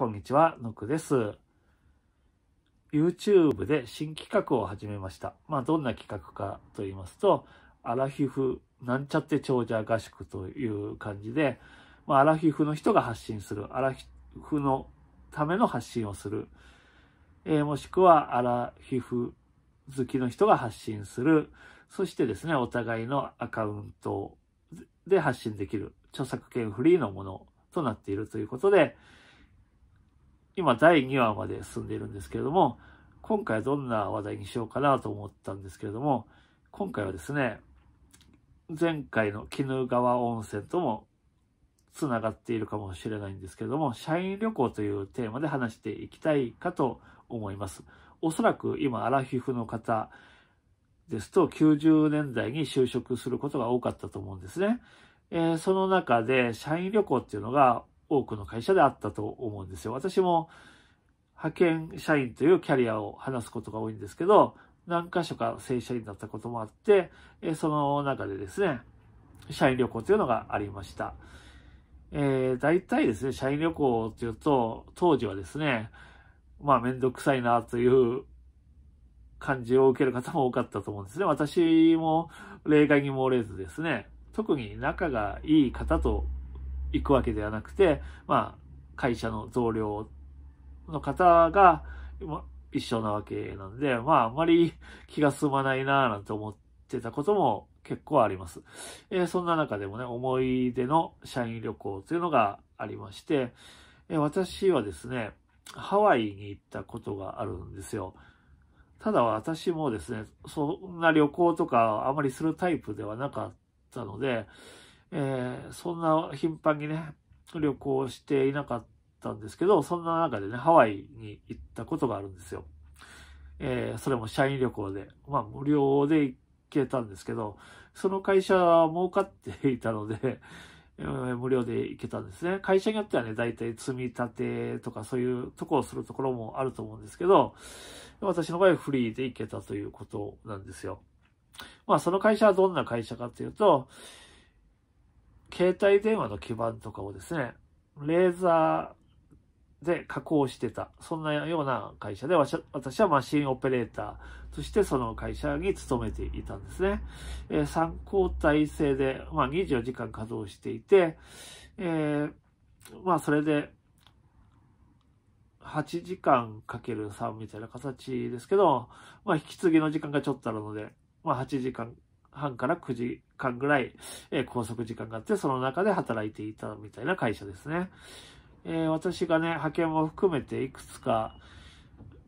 こんにちは、のくです。YouTube で新企画を始めました。まあ、どんな企画かと言いますと、アラフィフなんちゃって長者合宿という感じで、まあ、アラフィフの人が発信する、アラフィフのための発信をする、えー、もしくはアラフィフ好きの人が発信する、そしてですね、お互いのアカウントで発信できる、著作権フリーのものとなっているということで、今第2話まで進んでいるんですけれども、今回どんな話題にしようかなと思ったんですけれども、今回はですね、前回の鬼怒川温泉ともつながっているかもしれないんですけれども、社員旅行というテーマで話していきたいかと思います。おそらく今、アラフィフの方ですと、90年代に就職することが多かったと思うんですね。えー、その中で、社員旅行っていうのが、多くの会社であったと思うんですよ。私も派遣社員というキャリアを話すことが多いんですけど、何箇所か正社員だったこともあって、その中でですね、社員旅行というのがありました。えー、大体ですね、社員旅行というと、当時はですね、まあ、めんどくさいなという感じを受ける方も多かったと思うんですね。私も例外に漏れずですね、特に仲がいい方と行くわけではなくて、まあ、会社の増量の方が一緒なわけなんで、まあ、あまり気が済まないなぁなんて思ってたことも結構あります。えー、そんな中でもね、思い出の社員旅行というのがありまして、えー、私はですね、ハワイに行ったことがあるんですよ。ただ私もですね、そんな旅行とかあまりするタイプではなかったので、えー、そんな頻繁にね、旅行していなかったんですけど、そんな中でね、ハワイに行ったことがあるんですよ。えー、それも社員旅行で、まあ無料で行けたんですけど、その会社は儲かっていたので えー、無料で行けたんですね。会社によってはね、だいたい積み立てとかそういうとこをするところもあると思うんですけど、私の場合はフリーで行けたということなんですよ。まあその会社はどんな会社かっていうと、携帯電話の基板とかをですね、レーザーで加工してた、そんなような会社で、私はマシンオペレーターとしてその会社に勤めていたんですね。えー、3交制で、まあ、24時間稼働していて、えー、まあ、それで、8時間かける3みたいな形ですけど、まあ、引き継ぎの時間がちょっとあるので、まあ、8時間半から9時間ぐらい、えー、拘束時間があって、その中で働いていたみたいな会社ですね。えー、私がね、派遣も含めていくつか、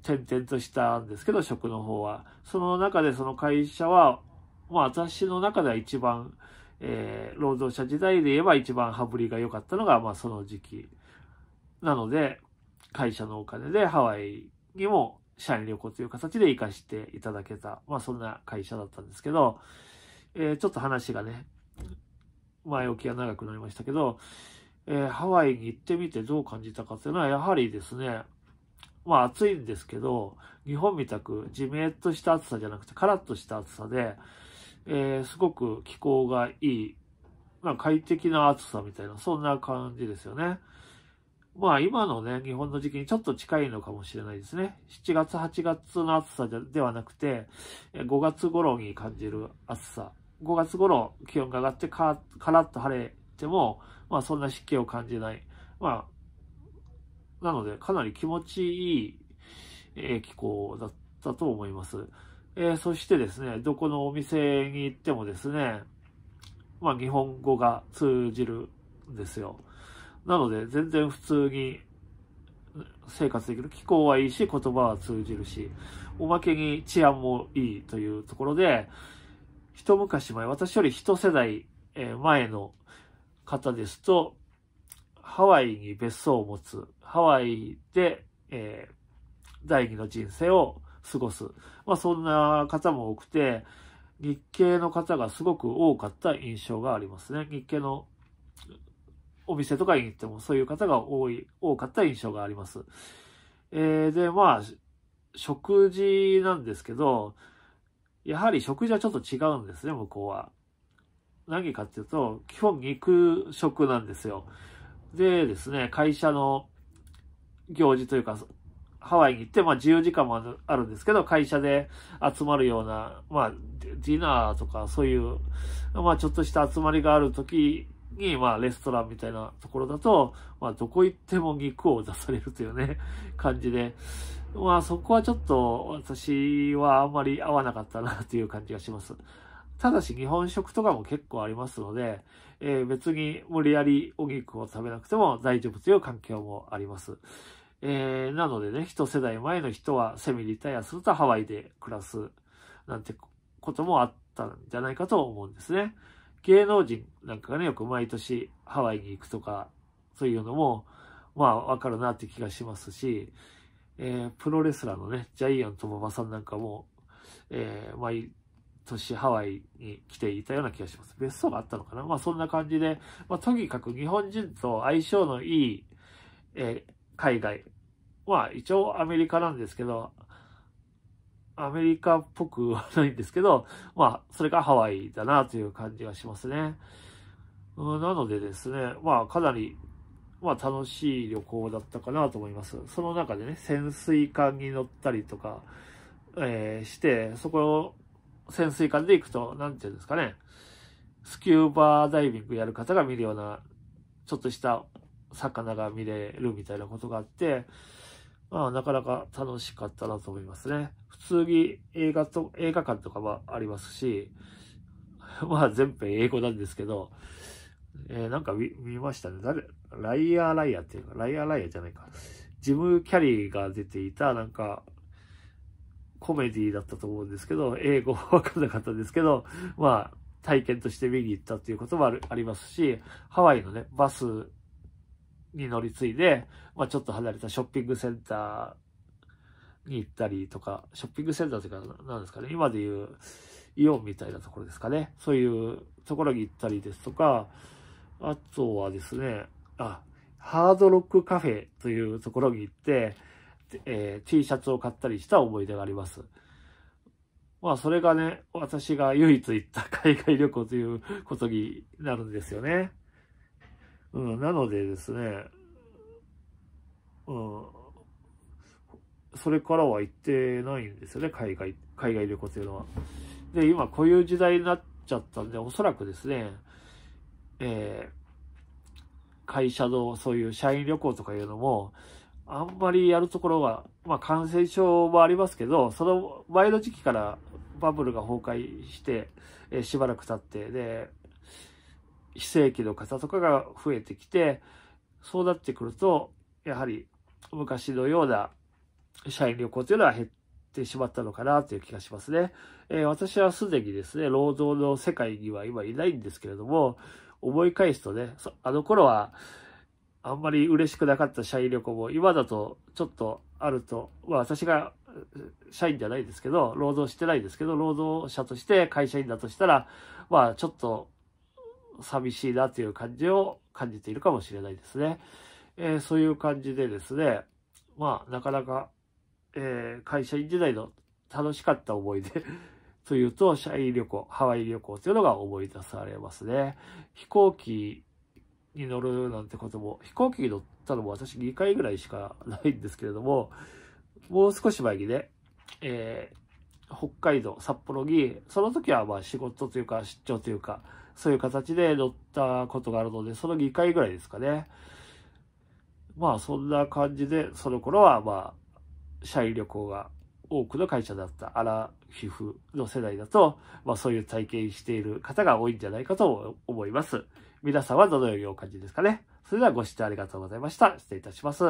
転々としたんですけど、職の方は。その中でその会社は、まあ私の中では一番、えー、労働者時代で言えば一番羽振りが良かったのが、まあその時期。なので、会社のお金でハワイにも社員旅行という形で行かしていただけた、まあそんな会社だったんですけど、えー、ちょっと話がね、前置きが長くなりましたけど、えー、ハワイに行ってみてどう感じたかっていうのは、やはりですね、まあ暑いんですけど、日本みたくじめっとした暑さじゃなくて、カラッとした暑さで、えー、すごく気候がいい、まあ、快適な暑さみたいな、そんな感じですよね。まあ今のね、日本の時期にちょっと近いのかもしれないですね。7月、8月の暑さではなくて、5月頃に感じる暑さ5月頃気温が上がってカラッと晴れても、まあそんな湿気を感じない。まあ、なのでかなり気持ちいい、え気候だったと思います。えー、そしてですね、どこのお店に行ってもですね、まあ日本語が通じるんですよ。なので全然普通に生活できる。気候はいいし、言葉は通じるし、おまけに治安もいいというところで、一昔前、私より一世代前の方ですと、ハワイに別荘を持つ、ハワイで、えー、第二の人生を過ごす。まあそんな方も多くて、日系の方がすごく多かった印象がありますね。日系のお店とかに行ってもそういう方が多い、多かった印象があります。えー、で、まあ、食事なんですけど、やはり食事はちょっと違うんですね、向こうは。何かっていうと、基本肉食なんですよ。でですね、会社の行事というか、ハワイに行って、まあ自由時間もあるんですけど、会社で集まるような、まあディナーとかそういう、まあちょっとした集まりがある時に、まあ、レストランみたいなところだと、まあ、どこ行っても肉を出されるというね、感じで、まあ、そこはちょっと、私はあんまり合わなかったな、という感じがします。ただし、日本食とかも結構ありますので、えー、別に無理やりお肉を食べなくても大丈夫という環境もあります。えー、なのでね、一世代前の人はセミリタイアするとハワイで暮らす、なんてこともあったんじゃないかと思うんですね。芸能人なんかがね、よく毎年ハワイに行くとか、そういうのも、まあ、わかるなって気がしますし、えー、プロレスラーのね、ジャイアント馬場さんなんかも、えー、毎年ハワイに来ていたような気がします。別荘があったのかなまあ、そんな感じで、まあ、とにかく日本人と相性のいい、えー、海外、まあ、一応アメリカなんですけど、アメリカっぽくはないんですけど、まあ、それがハワイだなという感じがしますね。なのでですね、まあ、かなり、まあ、楽しい旅行だったかなと思います。その中でね、潜水艦に乗ったりとか、えー、して、そこを潜水艦で行くと、なんていうんですかね、スキューバーダイビングやる方が見るような、ちょっとした魚が見れるみたいなことがあって、まあ、なかなか楽しかったなと思いますね。普通に映画と、映画館とかはありますし、まあ、全編英語なんですけど、えー、なんか見ましたね。誰、ライアーライアーっていうか、ライアーライアーじゃないか。ジム・キャリーが出ていた、なんか、コメディだったと思うんですけど、英語わかんなかったんですけど、まあ、体験として見に行ったっていうこともあるありますし、ハワイのね、バスに乗り継いで、まあ、ちょっと離れたショッピングセンターに行ったりとか、ショッピングセンターというか、なんですかね、今でいうイオンみたいなところですかね。そういうところに行ったりですとか、あとはですね、あ、ハードロックカフェというところに行って、えー、T シャツを買ったりした思い出があります。まあ、それがね、私が唯一行った海外旅行ということになるんですよね。うん、なのでですね、うん、それからは行ってないんですよね、海外、海外旅行というのは。で、今こういう時代になっちゃったんで、おそらくですね、えー、会社のそういう社員旅行とかいうのも、あんまりやるところは、まあ感染症もありますけど、その前の時期からバブルが崩壊して、えー、しばらく経って、で、非正規の方とかが増えてきて、そうなってくると、やはり昔のような社員旅行というのは減ってしまったのかなという気がしますね。えー、私はすでにですね、労働の世界には今いないんですけれども、思い返すとね、あの頃は、あんまり嬉しくなかった社員旅行も今だとちょっとあると、まあ私が社員じゃないですけど、労働してないですけど、労働者として会社員だとしたら、まあちょっと寂しいなという感じを感じているかもしれないですね。えー、そういう感じでですね、まあ、なかなか、えー、会社員時代の楽しかった思い出 というと、社員旅行、ハワイ旅行というのが思い出されますね。飛行機に乗るなんてことも、飛行機に乗ったのも私2回ぐらいしかないんですけれども、もう少し前にね、えー、北海道、札幌に、その時はまあ仕事というか出張というか、そういう形で乗ったことがあるので、その2回ぐらいですかね。まあそんな感じで、その頃はまあ、社員旅行が多くの会社だったアラフィフの世代だと、まあそういう体験している方が多いんじゃないかと思います。皆さんはどのようにお感じですかね。それではご視聴ありがとうございました。失礼いたします。